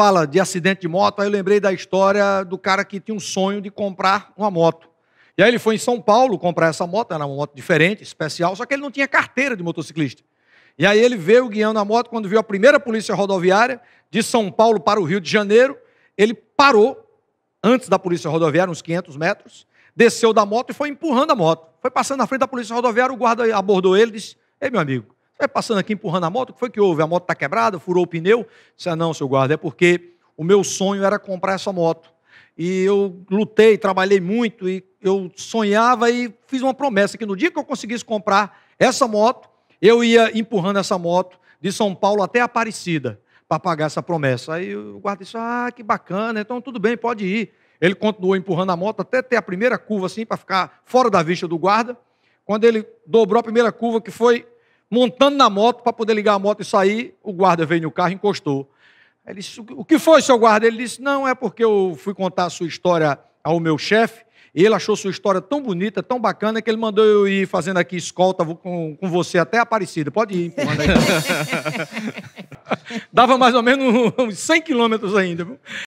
fala de acidente de moto, aí eu lembrei da história do cara que tinha um sonho de comprar uma moto. E aí ele foi em São Paulo comprar essa moto, era uma moto diferente, especial, só que ele não tinha carteira de motociclista. E aí ele veio guiando a moto, quando viu a primeira polícia rodoviária de São Paulo para o Rio de Janeiro, ele parou antes da polícia rodoviária, uns 500 metros, desceu da moto e foi empurrando a moto. Foi passando na frente da polícia rodoviária, o guarda abordou ele e disse, ei meu amigo, vai passando aqui empurrando a moto, o que foi que houve? A moto está quebrada, furou o pneu? Disse, ah, não, seu guarda, é porque o meu sonho era comprar essa moto. E eu lutei, trabalhei muito, e eu sonhava e fiz uma promessa que no dia que eu conseguisse comprar essa moto, eu ia empurrando essa moto de São Paulo até Aparecida para pagar essa promessa. Aí o guarda disse, ah, que bacana, então tudo bem, pode ir. Ele continuou empurrando a moto até ter a primeira curva assim, para ficar fora da vista do guarda. Quando ele dobrou a primeira curva, que foi montando na moto para poder ligar a moto e sair. O guarda veio no carro e encostou. Ele disse: O que foi, seu guarda? Ele disse: Não, é porque eu fui contar a sua história ao meu chefe. E ele achou sua história tão bonita, tão bacana, que ele mandou eu ir fazendo aqui escolta com, com você até Aparecida. Pode ir empurrando Dava mais ou menos uns 100 quilômetros ainda. Viu?